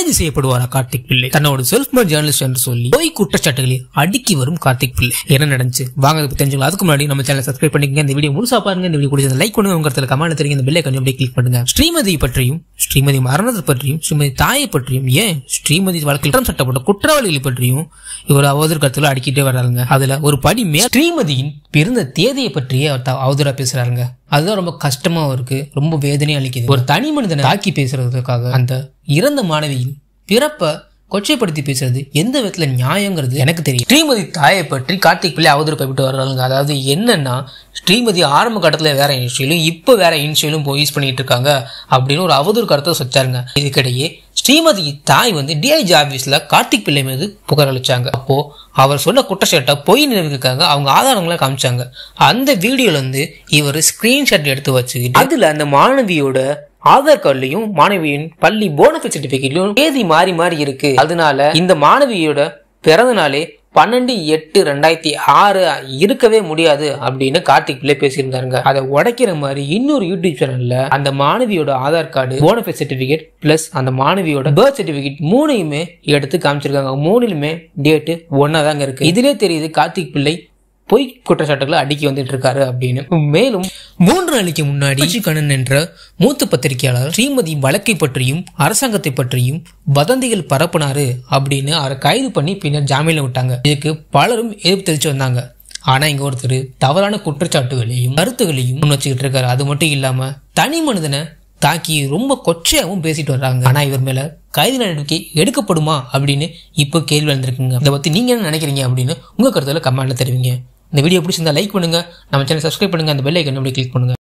கைது செய்யப்படுவார் கார்த்திக் பிள்ளை தன்னோட செல்ஃப் மேட் ஜேர்னலிஸ்ட் என்று சொல்லி போய் குற்றச்சாட்டுகளில் அடுக்கி வரும் கார்த்திக் பிள்ளை என்ன நடந்துச்சு வாங்க தெரிஞ்சுக்கலாம் அதுக்கு முன்னாடி நம்ம சேனல் சப்ஸ்கிரைப் பண்ணிக்கங்க இந்த வீடியோ முழுசா பாருங்க இந்த வீடியோ பிடிச்சது லைக் பண்ணுங்க உங்களுக்கு கமெண்ட் தெரியுங்க இந்த பிள்ளை கொஞ்சம் கிளிக் பண்ணுங்க ஸ்ரீமதி பற்றியும் ஸ்ரீமதி மரணத்தை பற்றியும் ஸ்ரீமதி தாயை பற்றியும் ஏன் ஸ்ரீமதி வழக்கில் குற்றம் சட்டப்பட்ட குற்றவாளிகளை பற்றியும் இவர் கருத்துல அடிக்கிட்டே வர்றாங்க அதுல ஒரு படி மேல் ஸ்ரீமதியின் பிறந்த தேதியை பற்றியே அவர் அவதூறா பேசுகிறாருங்க அதுதான் ரொம்ப கஷ்டமாகவும் இருக்கு ரொம்ப வேதனையும் அளிக்குது ஒரு தனி மனிதனை தாக்கி பேசுறதுக்காக அந்த இறந்த மாணவியின் பிறப்பை கொச்சைப்படுத்தி பேசுறது எந்த விதத்துல நியாயங்கிறது எனக்கு தெரியும் ஸ்ரீமதி தாயை பற்றி கார்த்திக் பிள்ளை அவதூறு கைவிட்டு வர்றாங்க அதாவது என்னன்னா ஸ்ரீமதி ஆரம்ப கட்டத்தில் வேற இனிஷியலும் இப்போ வேற இனிஷியலும் போய் யூஸ் பண்ணிட்டு இருக்காங்க அப்படின்னு ஒரு அவதூறு கருத்தை சொச்சாருங்க இதுக்கிடையே ஸ்ரீமதி தாய் வந்து டிஐஜி ஆஃபீஸில் கார்த்திக் பிள்ளை மீது புகார் அளிச்சாங்க அப்போது அவர் சொன்ன குற்றச்சாட்டை பொய் நிரூபிக்காங்க அவங்க ஆதாரங்களை காமிச்சாங்க அந்த இருந்து இவர் ஸ்கிரீன்ஷாட் எடுத்து வச்சுக்கிட்டு அதுல அந்த மாணவியோட ஆதார் கார்டுலயும் மாணவியின் பள்ளி போனஃபைட் சர்டிபிகேட்லயும் தேதி மாறி மாறி இருக்கு அதனால இந்த மாணவியோட பிறந்த நாளே பன்னெண்டு எட்டு ரெண்டாயிரத்தி ஆறு இருக்கவே முடியாது அப்படின்னு கார்த்திக் பிள்ளை பேசியிருந்தாருங்க அதை உடைக்கிற மாதிரி இன்னொரு யூடியூப் சேனல்ல அந்த மாணவியோட Aadhaar card bonafide certificate plus அந்த மாணவியோட பர்த் சர்டிபிகேட் மூணையுமே எடுத்து காமிச்சிருக்காங்க மூணுலுமே டேட்டு ஒன்னா தாங்க இருக்கு இதுலயே தெரியுது கார்த்திக் பிள்ளை பொய் குற்றச்சாட்டுகளை அடுக்கி வந்துட்டு இருக்காரு அப்படின்னு மேலும் மூன்று நாளைக்கு முன்னாடி கண்ணன் என்ற மூத்த பத்திரிகையாளர் ஸ்ரீமதி வழக்கை பற்றியும் அரசாங்கத்தை பற்றியும் வதந்திகள் பரப்புனாரு அப்படின்னு அவரை கைது பண்ணி பின்னர் ஜாமீன்ல விட்டாங்க இதுக்கு பலரும் எதிர்ப்பு தெரிவிச்சு வந்தாங்க ஆனா இங்க ஒருத்தர் தவறான குற்றச்சாட்டுகளையும் கருத்துகளையும் முன் வச்சுக்கிட்டு இருக்காரு அது மட்டும் இல்லாம தனி மனிதனை தாக்கி ரொம்ப கொச்சையாகவும் பேசிட்டு வர்றாங்க ஆனா இவர் மேல கைது நடவடிக்கை எடுக்கப்படுமா அப்படின்னு இப்போ கேள்வி வந்திருக்குங்க இதை பத்தி நீங்க என்ன நினைக்கிறீங்க அப்படின்னு உங்க கருத்துல கமெண்ட்ல தெரிவிங்க இந்த வீடியோ பிடிச்சிருந்தால் லைக் பண்ணுங்கள் நம்ம சேனல் சப்ஸ்கிரைப் பண்ணுங்கள் அந்த பெல் ஐக்கன் அப்படி கிளிக் பண்ணுங்கள்